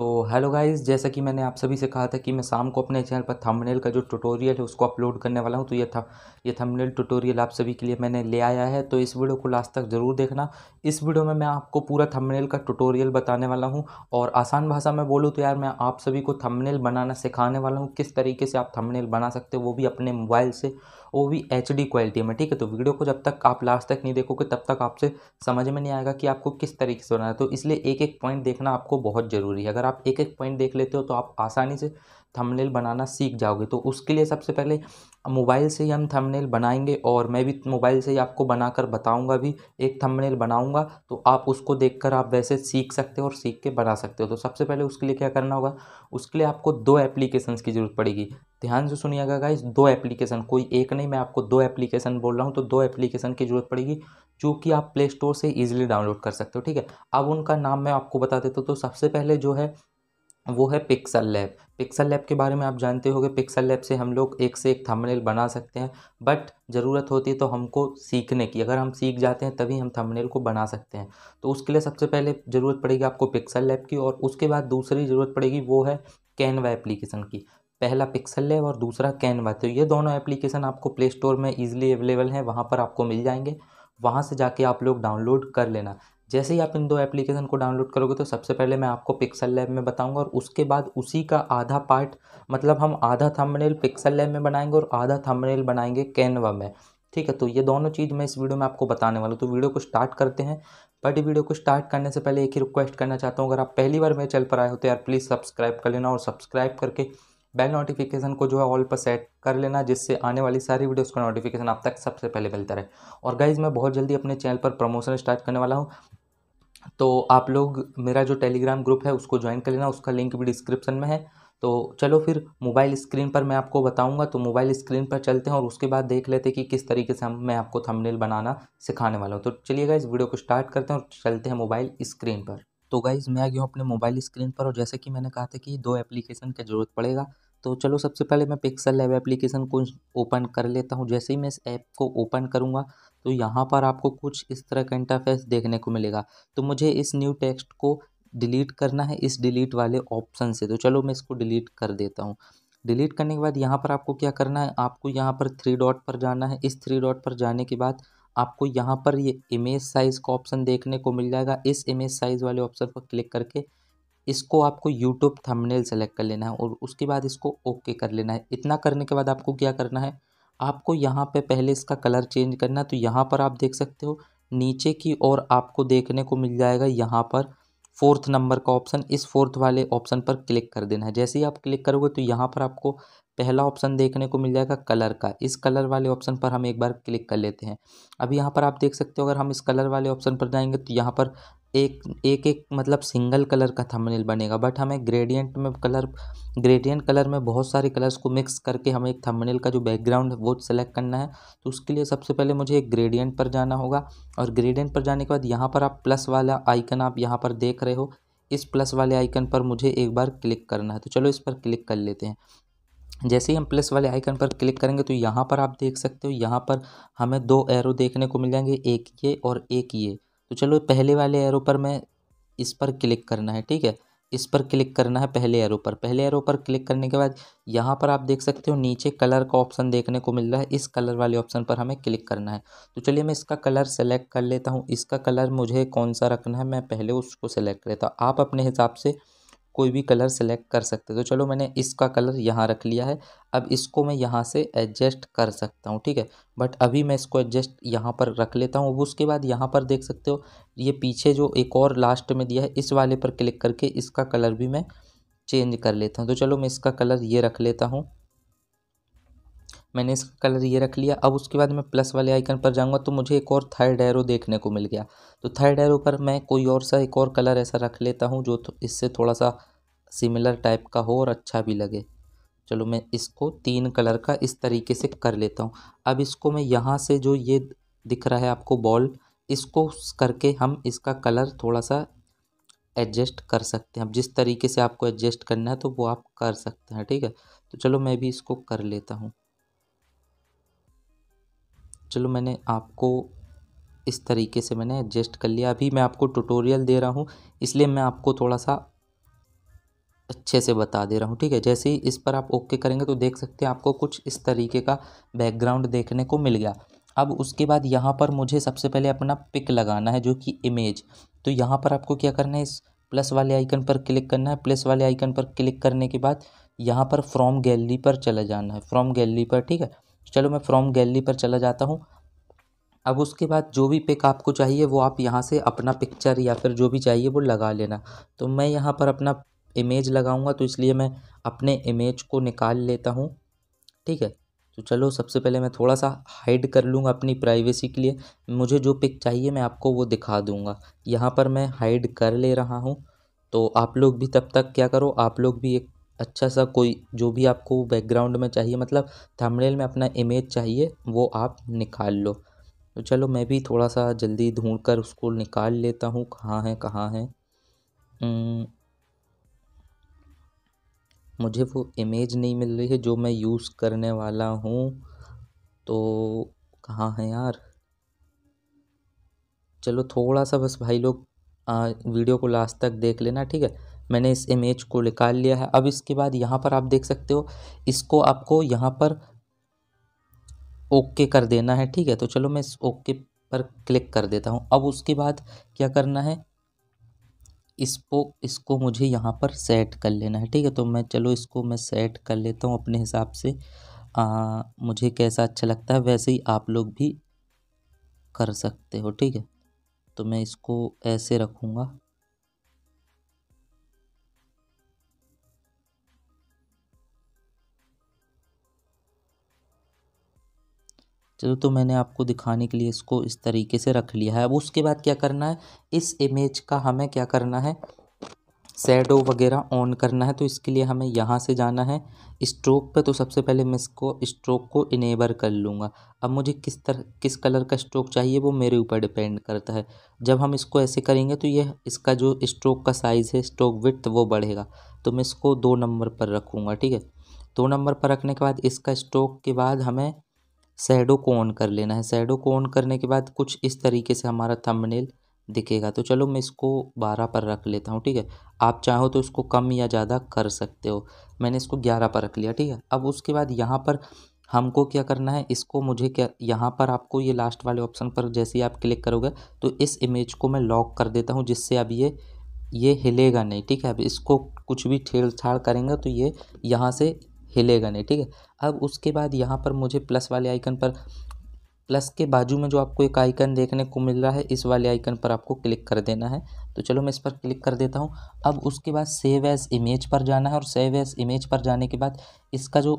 तो hello guys जैसा कि मैंने आप सभी से कहा था कि मैं शाम को अपने चैनल पर थंबनेल का जो ट्यूटोरियल है उसको अपलोड करने वाला हूं तो ये था ये थंबनेल ट्यूटोरियल आप सभी के लिए मैंने ले आया है तो इस वीडियो को लास्ट तक ज़रूर देखना इस वीडियो में मैं आपको पूरा थंबनेल का ट्यूटोरियल बताने वाला हूँ और आसान भाषा में बोलूँ तो यार मैं आप सभी को थमनेल बनाना सिखाने वाला हूँ किस तरीके से आप थमनेल बना सकते हो वो भी अपने मोबाइल से वो भी एच डी क्वालिटी में ठीक है तो वीडियो को जब तक आप लास्ट तक नहीं देखोगे तब तक आपसे समझ में नहीं आएगा कि आपको किस तरीके से बनाना है तो इसलिए एक एक पॉइंट देखना आपको बहुत ज़रूरी है अगर आप एक एक पॉइंट देख लेते हो तो आप आसानी से थंबनेल बनाना सीख जाओगे तो उसके लिए सबसे पहले मोबाइल से ही हम थंबनेल बनाएंगे और मैं भी मोबाइल से ही आपको बनाकर बताऊंगा भी एक थंबनेल बनाऊंगा तो आप उसको देखकर आप वैसे सीख सकते हो और सीख के बना सकते हो तो सबसे पहले उसके लिए क्या करना होगा उसके लिए आपको दो एप्लीकेशंस की ज़रूरत पड़ेगी ध्यान से सुनिएगा गाइज दो एप्लीकेशन कोई एक नहीं मैं आपको दो एप्लीकेशन बोल रहा हूँ तो दो एप्लीकेशन की ज़रूरत पड़ेगी जो कि आप प्ले स्टोर से ईजिली डाउनलोड कर सकते हो ठीक है अब उनका नाम मैं आपको बता देता हूँ तो सबसे पहले जो है वो है पिक्सल लैब पिक्सल लैब के बारे में आप जानते गए पिक्सल लैब से हम लोग एक से एक थंबनेल बना सकते हैं बट ज़रूरत होती है तो हमको सीखने की अगर हम सीख जाते हैं तभी हम थंबनेल को बना सकते हैं तो उसके लिए सबसे पहले ज़रूरत पड़ेगी आपको पिक्सल लैब की और उसके बाद दूसरी ज़रूरत पड़ेगी वो है कैनवा एप्लीकेशन की पहला पिक्सल लैब और दूसरा कैनवा तो ये दोनों एप्लीकेशन आपको प्ले स्टोर में ईजिली अवेलेबल हैं वहाँ पर आपको मिल जाएंगे वहाँ से जाके आप लोग डाउनलोड कर लेना जैसे ही आप इन दो एप्लीकेशन को डाउनलोड करोगे तो सबसे पहले मैं आपको पिक्सल लैब में बताऊंगा और उसके बाद उसी का आधा पार्ट मतलब हम आधा थंबनेल पिक्सल लैब में बनाएंगे और आधा थंबनेल बनाएंगे कैनवा में ठीक है तो ये दोनों चीज़ मैं इस वीडियो में आपको बताने वाला हूँ तो वीडियो को स्टार्ट करते हैं बट वीडियो को स्टार्ट करने से पहले एक ही रिक्वेस्ट करना चाहता हूँ अगर आप पहली बार मेरे चैनल पर आए होते तो यार प्लीज़ सब्सक्राइब कर लेना और सब्सक्राइब करके बेल नोटिफिकेशन को जो है ऑल पर सेट कर लेना जिससे आने वाली सारी वीडियोस का नोटिफिकेशन आप तक सबसे पहले मिलता रहे और गाइज मैं बहुत जल्दी अपने चैनल पर प्रमोशन स्टार्ट करने वाला हूँ तो आप लोग मेरा जो टेलीग्राम ग्रुप है उसको ज्वाइन कर लेना उसका लिंक भी डिस्क्रिप्शन में है तो चलो फिर मोबाइल स्क्रीन पर मैं आपको बताऊंगा तो मोबाइल स्क्रीन पर चलते हैं और उसके बाद देख लेते हैं कि किस तरीके से हम मैं आपको थंबनेल बनाना सिखाने वाला हूँ तो चलिएगा इस वीडियो को स्टार्ट करते हैं और चलते हैं मोबाइल स्क्रीन पर तो गाइज़ मैं आ गया हूँ अपने मोबाइल स्क्रीन पर और जैसे कि मैंने कहा था कि दो एप्लीकेशन की ज़रूरत पड़ेगा तो चलो सबसे पहले मैं पिक्सल लैब एप्लीकेशन को ओपन कर लेता हूँ जैसे ही मैं इस ऐप को ओपन करूँगा तो यहाँ पर आपको कुछ इस तरह का इंटरफेस देखने को मिलेगा तो मुझे इस न्यू टेक्स्ट को डिलीट करना है इस डिलीट वाले ऑप्शन से तो चलो मैं इसको डिलीट कर देता हूँ डिलीट करने के बाद यहाँ पर आपको क्या करना है आपको यहाँ पर थ्री डॉट पर जाना है इस थ्री डॉट पर जाने के बाद आपको यहाँ पर ये इमेज साइज़ का ऑप्शन देखने को मिल जाएगा इस इमेज साइज़ वाले ऑप्शन पर क्लिक करके इसको आपको यूट्यूब थंबनेल सेलेक्ट कर लेना है और उसके बाद इसको ओके कर लेना है इतना करने के बाद आपको क्या करना है आपको यहाँ पे पहले इसका कलर चेंज करना है तो यहाँ पर आप देख सकते हो नीचे की ओर आपको देखने को मिल जाएगा यहाँ पर फोर्थ नंबर का ऑप्शन इस फोर्थ वाले ऑप्शन पर क्लिक कर देना है जैसे ही आप क्लिक करोगे तो यहाँ पर आपको पहला ऑप्शन देखने को मिल जाएगा कलर का इस कलर वाले ऑप्शन पर हम एक बार क्लिक कर लेते हैं अब यहाँ पर आप देख सकते हो अगर हम इस कलर वाले ऑप्शन पर जाएंगे तो यहाँ पर एक एक एक मतलब सिंगल कलर का थंबनेल बनेगा बट हमें ग्रेडियंट में कलर ग्रेडियंट कलर में बहुत सारे कलर्स को मिक्स करके हमें एक थंबनेल का जो बैकग्राउंड है वो सेलेक्ट करना है तो उसके लिए सबसे पहले मुझे एक ग्रेडियंट पर जाना होगा और ग्रेडियंट पर जाने के बाद यहाँ पर आप प्लस वाला आइकन आप यहाँ पर देख रहे हो इस प्लस वाले आइकन पर मुझे एक बार क्लिक करना है तो चलो इस पर क्लिक कर लेते हैं जैसे ही हम प्लस वाले आइकन पर क्लिक करेंगे तो यहाँ पर आप देख सकते हो यहाँ पर हमें दो एरो देखने को मिल जाएंगे एक ये और एक ये तो चलो पहले वाले एरो पर मैं इस पर क्लिक करना है ठीक है इस पर क्लिक करना है पहले एरो पर पहले एरो पर क्लिक करने के बाद यहाँ पर आप देख सकते हो नीचे कलर का ऑप्शन देखने को मिल रहा है इस कलर वाले ऑप्शन पर हमें क्लिक करना है तो चलिए मैं इसका कलर सेलेक्ट कर लेता हूँ इसका कलर मुझे कौन सा रखना है मैं पहले उसको सेलेक्ट कर लेता हूँ आप अपने हिसाब से कोई भी कलर सेलेक्ट कर सकते हो तो चलो मैंने इसका कलर यहाँ रख लिया है अब इसको मैं यहाँ से एडजस्ट कर सकता हूँ ठीक है बट अभी मैं इसको एडजस्ट यहाँ पर रख लेता हूँ अब उसके बाद यहाँ पर देख सकते हो ये पीछे जो एक और लास्ट में दिया है इस वाले पर क्लिक करके इसका कलर भी मैं चेंज कर लेता हूँ तो चलो मैं इसका कलर ये रख लेता हूँ मैंने इसका कलर ये रख लिया अब उसके बाद मैं प्लस वाले आइकन पर जाऊंगा तो मुझे एक और थर्ड एरो देखने को मिल गया तो थर्ड एरो पर मैं कोई और सा एक और कलर ऐसा रख लेता हूँ जो तो इससे थोड़ा सा सिमिलर टाइप का हो और अच्छा भी लगे चलो मैं इसको तीन कलर का इस तरीके से कर लेता हूँ अब इसको मैं यहाँ से जो ये दिख रहा है आपको बॉल इसको करके हम इसका कलर थोड़ा सा एडजस्ट कर सकते हैं अब जिस तरीके से आपको एडजस्ट करना है तो वो आप कर सकते हैं ठीक है तो चलो मैं भी इसको कर लेता हूँ चलो मैंने आपको इस तरीके से मैंने एडजस्ट कर लिया अभी मैं आपको ट्यूटोरियल दे रहा हूँ इसलिए मैं आपको थोड़ा सा अच्छे से बता दे रहा हूँ ठीक है जैसे ही इस पर आप ओके करेंगे तो देख सकते हैं आपको कुछ इस तरीके का बैकग्राउंड देखने को मिल गया अब उसके बाद यहाँ पर मुझे सबसे पहले अपना पिक लगाना है जो कि इमेज तो यहाँ पर आपको क्या करना है इस प्लस वाले आइकन पर क्लिक करना है प्लस वाले आइकन पर क्लिक करने के बाद यहाँ पर फ्रॉम गैलरी पर चला जाना है फ्रॉम गैलरी पर ठीक है चलो मैं फ्रॉम गैलरी पर चला जाता हूँ अब उसके बाद जो भी पिक आपको चाहिए वो आप यहाँ से अपना पिक्चर या फिर जो भी चाहिए वो लगा लेना तो मैं यहाँ पर अपना इमेज लगाऊँगा तो इसलिए मैं अपने इमेज को निकाल लेता हूँ ठीक है तो चलो सबसे पहले मैं थोड़ा सा हाइड कर लूँगा अपनी प्राइवेसी के लिए मुझे जो पिक चाहिए मैं आपको वो दिखा दूँगा यहाँ पर मैं हाइड कर ले रहा हूँ तो आप लोग भी तब तक क्या करो आप लोग भी एक अच्छा सा कोई जो भी आपको बैकग्राउंड में चाहिए मतलब थंबनेल में अपना इमेज चाहिए वो आप निकाल लो तो चलो मैं भी थोड़ा सा जल्दी ढूंढ कर उसको निकाल लेता हूँ कहाँ है कहाँ है मुझे वो इमेज नहीं मिल रही है जो मैं यूज़ करने वाला हूँ तो कहाँ है यार चलो थोड़ा सा बस भाई लोग वीडियो को लास्ट तक देख लेना ठीक है मैंने इस इमेज को निकाल लिया है अब इसके बाद यहाँ पर आप देख सकते हो इसको आपको यहाँ पर ओके कर देना है ठीक है तो चलो मैं इस ओके पर क्लिक कर देता हूँ अब उसके बाद क्या करना है इसको इसको मुझे यहाँ पर सेट कर लेना है ठीक है तो मैं चलो इसको मैं सेट कर लेता हूँ अपने हिसाब से आ, मुझे कैसा अच्छा लगता है वैसे ही आप लोग भी कर सकते हो ठीक है तो मैं इसको ऐसे रखूँगा चलो तो मैंने आपको दिखाने के लिए इसको इस तरीके से रख लिया है अब उसके बाद क्या करना है इस इमेज का हमें क्या करना है सैडो वगैरह ऑन करना है तो इसके लिए हमें यहाँ से जाना है स्ट्रोक पे तो सबसे पहले मैं इसको स्ट्रोक को इनेबर कर लूँगा अब मुझे किस तरह किस कलर का स्ट्रोक चाहिए वो मेरे ऊपर डिपेंड करता है जब हम इसको ऐसे करेंगे तो ये इसका जो स्ट्रोक का साइज़ है स्ट्रोक विथ वो बढ़ेगा तो मैं इसको दो नंबर पर रखूँगा ठीक है दो नंबर पर रखने के बाद इसका स्ट्रोक के बाद हमें सैडो को ऑन कर लेना है सैडो को ऑन करने के बाद कुछ इस तरीके से हमारा थंबनेल दिखेगा तो चलो मैं इसको बारह पर रख लेता हूँ ठीक है आप चाहो तो इसको कम या ज़्यादा कर सकते हो मैंने इसको ग्यारह पर रख लिया ठीक है अब उसके बाद यहाँ पर हमको क्या करना है इसको मुझे क्या यहाँ पर आपको ये लास्ट वाले ऑप्शन पर जैसे ही आप क्लिक करोगे तो इस इमेज को मैं लॉक कर देता हूँ जिससे अब ये ये हिलेगा नहीं ठीक है अब इसको कुछ भी छेड़छाड़ करेंगे तो ये यहाँ से हिलेगा नहीं ठीक है अब उसके बाद यहाँ पर मुझे प्लस वाले आइकन पर प्लस के बाजू में जो आपको एक आइकन देखने को मिल रहा है इस वाले आइकन पर आपको क्लिक कर देना है तो चलो मैं इस पर क्लिक कर देता हूँ अब उसके बाद सेव एज़ इमेज पर जाना है और सेव एज़ इमेज पर जाने के बाद इसका जो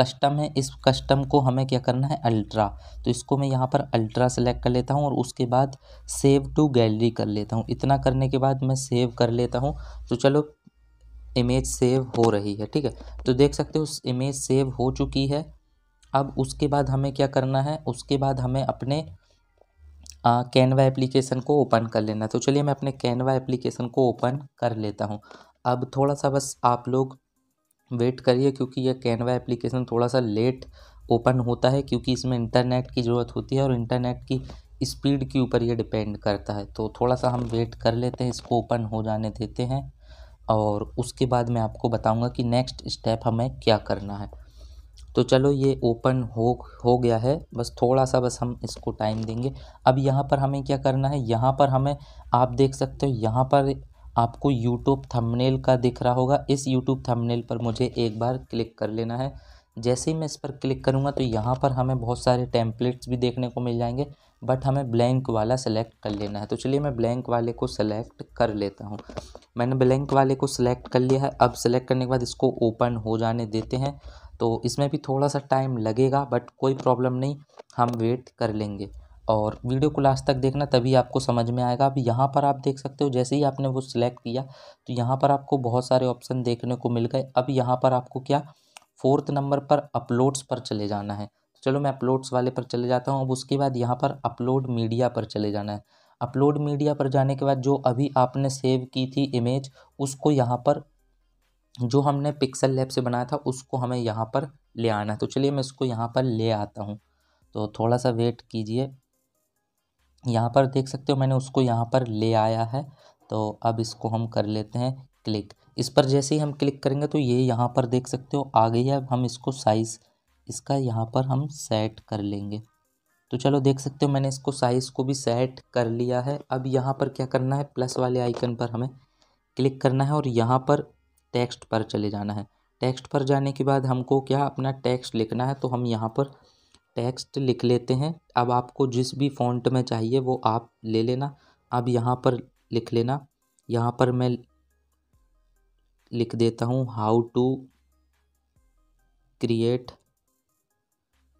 कस्टम है इस कस्टम को हमें क्या करना है अल्ट्रा तो इसको मैं यहाँ पर अल्ट्रा सेलेक्ट कर लेता हूँ और उसके बाद सेव टू गैलरी कर लेता हूँ इतना करने के बाद मैं सेव कर लेता हूँ तो चलो इमेज सेव हो रही है ठीक है तो देख सकते हो उस इमेज सेव हो चुकी है अब उसके बाद हमें क्या करना है उसके बाद हमें अपने कैनवा एप्लीकेशन को ओपन कर लेना तो चलिए मैं अपने कैनवा एप्लीकेशन को ओपन कर लेता हूँ अब थोड़ा सा बस आप लोग वेट करिए क्योंकि यह कैनवा एप्लीकेशन थोड़ा सा लेट ओपन होता है क्योंकि इसमें इंटरनेट की ज़रूरत होती है और इंटरनेट की स्पीड के ऊपर ये डिपेंड करता है तो थोड़ा सा हम वेट कर लेते हैं इसको ओपन हो जाने देते हैं और उसके बाद मैं आपको बताऊंगा कि नेक्स्ट स्टेप हमें क्या करना है तो चलो ये ओपन हो हो गया है बस थोड़ा सा बस हम इसको टाइम देंगे अब यहाँ पर हमें क्या करना है यहाँ पर हमें आप देख सकते हो यहाँ पर आपको यूट्यूब थंबनेल का दिख रहा होगा इस यूट्यूब थंबनेल पर मुझे एक बार क्लिक कर लेना है जैसे ही मैं इस पर क्लिक करूँगा तो यहाँ पर हमें बहुत सारे टेम्पलेट्स भी देखने को मिल जाएंगे बट हमें ब्लैंक वाला सेलेक्ट कर लेना है तो चलिए मैं ब्लैंक वाले को सेलेक्ट कर लेता हूँ मैंने ब्लैंक वाले को सिलेक्ट कर लिया है अब सेलेक्ट करने के बाद इसको ओपन हो जाने देते हैं तो इसमें भी थोड़ा सा टाइम लगेगा बट कोई प्रॉब्लम नहीं हम वेट कर लेंगे और वीडियो को लास्ट तक देखना तभी आपको समझ में आएगा अब यहाँ पर आप देख सकते हो जैसे ही आपने वो सिलेक्ट किया तो यहाँ पर आपको बहुत सारे ऑप्शन देखने को मिल गए अब यहाँ पर आपको क्या फोर्थ नंबर पर अपलोड्स पर चले जाना है तो चलो मैं अपलोड्स वाले पर चले जाता हूँ अब उसके बाद यहाँ पर अपलोड मीडिया पर चले जाना है अपलोड मीडिया पर जाने के बाद जो अभी आपने सेव की थी इमेज उसको यहाँ पर जो हमने पिक्सल लैब से बनाया था उसको हमें यहाँ पर ले आना है तो चलिए मैं इसको यहाँ पर ले आता हूँ तो थोड़ा सा वेट कीजिए यहाँ पर देख सकते हो मैंने उसको यहाँ पर ले आया है तो अब इसको हम कर लेते हैं क्लिक इस पर जैसे ही हम क्लिक करेंगे तो ये यहाँ पर देख सकते हो आ गई है अब हम इसको साइज़ इसका यहाँ पर हम सेट कर लेंगे तो चलो देख सकते हो मैंने इसको साइज़ को भी सेट कर लिया है अब यहाँ पर क्या करना है प्लस वाले आइकन पर हमें क्लिक करना है और यहाँ पर टेक्स्ट पर चले जाना है टेक्स्ट पर जाने के बाद हमको क्या अपना टेक्स्ट लिखना है तो हम यहाँ पर टेक्स्ट लिख लेते हैं अब आपको जिस भी फॉन्ट में चाहिए वो आप ले लेना अब यहाँ पर लिख लेना यहाँ पर मैं लिख देता हूँ हाउ टू क्रिएट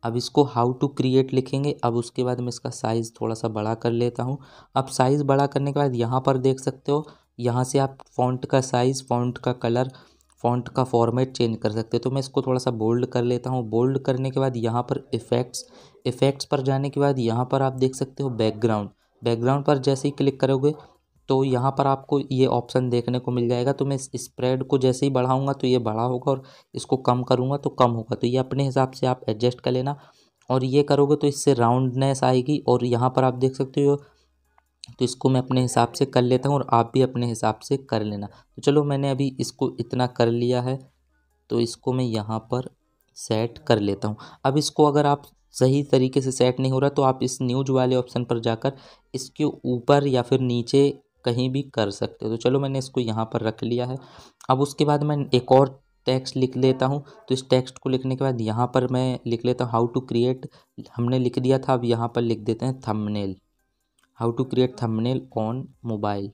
अब इसको हाउ टू क्रिएट लिखेंगे अब उसके बाद मैं इसका साइज़ थोड़ा सा बड़ा कर लेता हूँ अब साइज़ बड़ा करने के बाद यहाँ पर देख सकते हो यहाँ से आप फॉन्ट का साइज़ फॉन्ट का कलर फॉन्ट का फॉर्मेट चेंज कर सकते हो तो मैं इसको थोड़ा सा बोल्ड कर लेता हूँ बोल्ड करने के बाद यहाँ पर इफ़ेक्ट्स इफ़ेक्ट्स पर जाने के बाद यहाँ पर आप देख सकते हो बैकग्राउंड बैकग्राउंड पर जैसे ही क्लिक करोगे तो यहाँ पर आपको ये ऑप्शन देखने को मिल जाएगा तो मैं इस स्प्रेड को जैसे ही बढ़ाऊँगा तो ये बड़ा होगा और इसको कम करूँगा तो कम होगा तो ये अपने हिसाब से आप एडजस्ट कर लेना और ये करोगे तो इससे राउंडनेस आएगी और यहाँ पर आप देख सकते हो तो इसको मैं अपने हिसाब से कर लेता हूँ और आप भी अपने हिसाब से कर लेना तो चलो मैंने अभी इसको इतना कर लिया है तो इसको मैं यहाँ पर सेट कर लेता हूँ अब इसको अगर आप सही तरीके से सेट नहीं हो रहा तो आप इस न्यूज वाले ऑप्शन पर जाकर इसके ऊपर या फिर नीचे कहीं भी कर सकते हो तो चलो मैंने इसको यहाँ पर रख लिया है अब उसके बाद मैं एक और टेक्स्ट लिख लेता हूँ तो इस टेक्स्ट को लिखने के बाद यहाँ पर मैं लिख लेता हूँ हाउ टू क्रिएट हमने लिख दिया था अब यहाँ पर लिख देते हैं thumbnail how to create thumbnail on mobile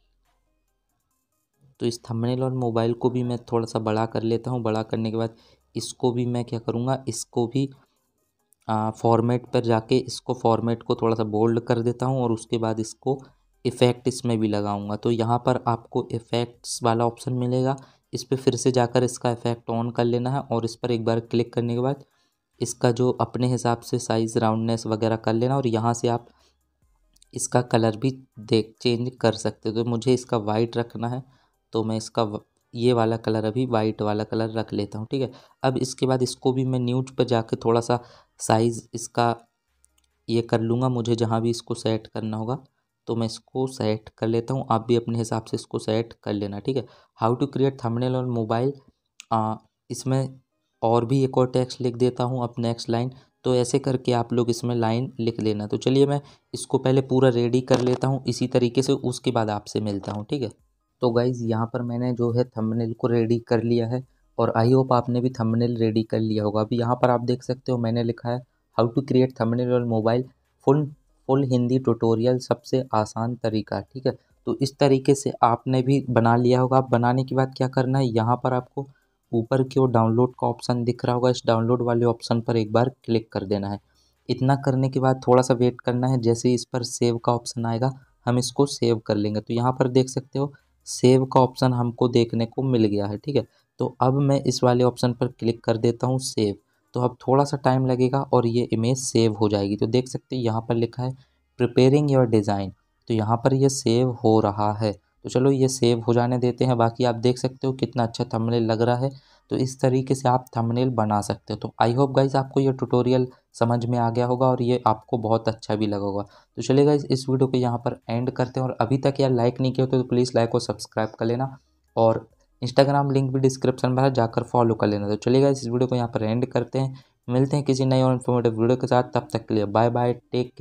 तो इस थंबनेल और मोबाइल को भी मैं थोड़ा सा बड़ा कर लेता हूँ बड़ा करने के बाद इसको भी मैं क्या करूँगा इसको भी फॉर्मेट पर जाके इसको फॉर्मेट को थोड़ा सा बोल्ड कर देता हूँ और उसके बाद इसको इफ़ेक्ट इसमें भी लगाऊंगा तो यहाँ पर आपको इफ़ेक्ट्स वाला ऑप्शन मिलेगा इस पर फिर से जाकर इसका इफ़ेक्ट ऑन कर लेना है और इस पर एक बार क्लिक करने के बाद इसका जो अपने हिसाब से साइज़ राउंडनेस वगैरह कर लेना और यहाँ से आप इसका कलर भी देख चेंज कर सकते हो तो मुझे इसका वाइट रखना है तो मैं इसका ये वाला कलर अभी वाइट वाला कलर रख लेता हूँ ठीक है अब इसके बाद इसको भी मैं न्यूज पर जाके थोड़ा सा साइज़ इसका ये कर लूँगा मुझे जहाँ भी इसको सेट करना होगा तो मैं इसको सेट कर लेता हूँ आप भी अपने हिसाब से इसको सेट कर लेना ठीक है how to create thumbnail on mobile इसमें और भी एक और टेक्स्ट लिख देता हूँ अब नेक्स्ट लाइन तो ऐसे करके आप लोग इसमें लाइन लिख लेना तो चलिए मैं इसको पहले पूरा रेडी कर लेता हूँ इसी तरीके से उसके बाद आपसे मिलता हूँ ठीक है तो गाइज़ यहाँ पर मैंने जो है थंबनेल को रेडी कर लिया है और आई होप आपने भी थंबनेल रेडी कर लिया होगा अभी यहाँ पर आप देख सकते हो मैंने लिखा है हाउ टू क्रिएट थंबनेल और mobile full full Hindi tutorial सबसे आसान तरीका है ठीक है तो इस तरीके से आपने भी बना लिया होगा आप बनाने के बाद क्या करना है यहाँ पर आपको ऊपर की ओर डाउनलोड का ऑप्शन दिख रहा होगा इस डाउनलोड वाले ऑप्शन पर एक बार क्लिक कर देना है इतना करने के बाद थोड़ा सा वेट करना है जैसे इस पर सेव का ऑप्शन आएगा हम इसको सेव कर लेंगे तो यहाँ पर देख सकते हो सेव का ऑप्शन हमको देखने को मिल गया है ठीक है तो अब मैं इस वाले ऑप्शन पर क्लिक कर देता हूँ सेव तो अब थोड़ा सा टाइम लगेगा और ये इमेज सेव हो जाएगी तो देख सकते हैं यहाँ पर लिखा है प्रिपेयरिंग योर डिज़ाइन तो यहाँ पर ये सेव हो रहा है तो चलो ये सेव हो जाने देते हैं बाकी आप देख सकते हो कितना अच्छा थंबनेल लग रहा है तो इस तरीके से आप थंबनेल बना सकते हो तो आई होप गाइज आपको ये ट्यूटोरियल समझ में आ गया होगा और ये आपको बहुत अच्छा भी लगा होगा तो चलिए गाइज इस वीडियो को यहाँ पर एंड करते हैं और अभी तक यार लाइक नहीं किया हो तो प्लीज़ लाइक और सब्सक्राइब कर लेना और इंस्टाग्राम लिंक भी डिस्क्रिप्शन में है जाकर फॉलो कर लेना तो चलेगा इस वीडियो को यहाँ पर एंड करते हैं मिलते हैं किसी नए और इन्फॉर्मेटिव वीडियो के साथ तब तक के लिए बाय बाय टेक केयर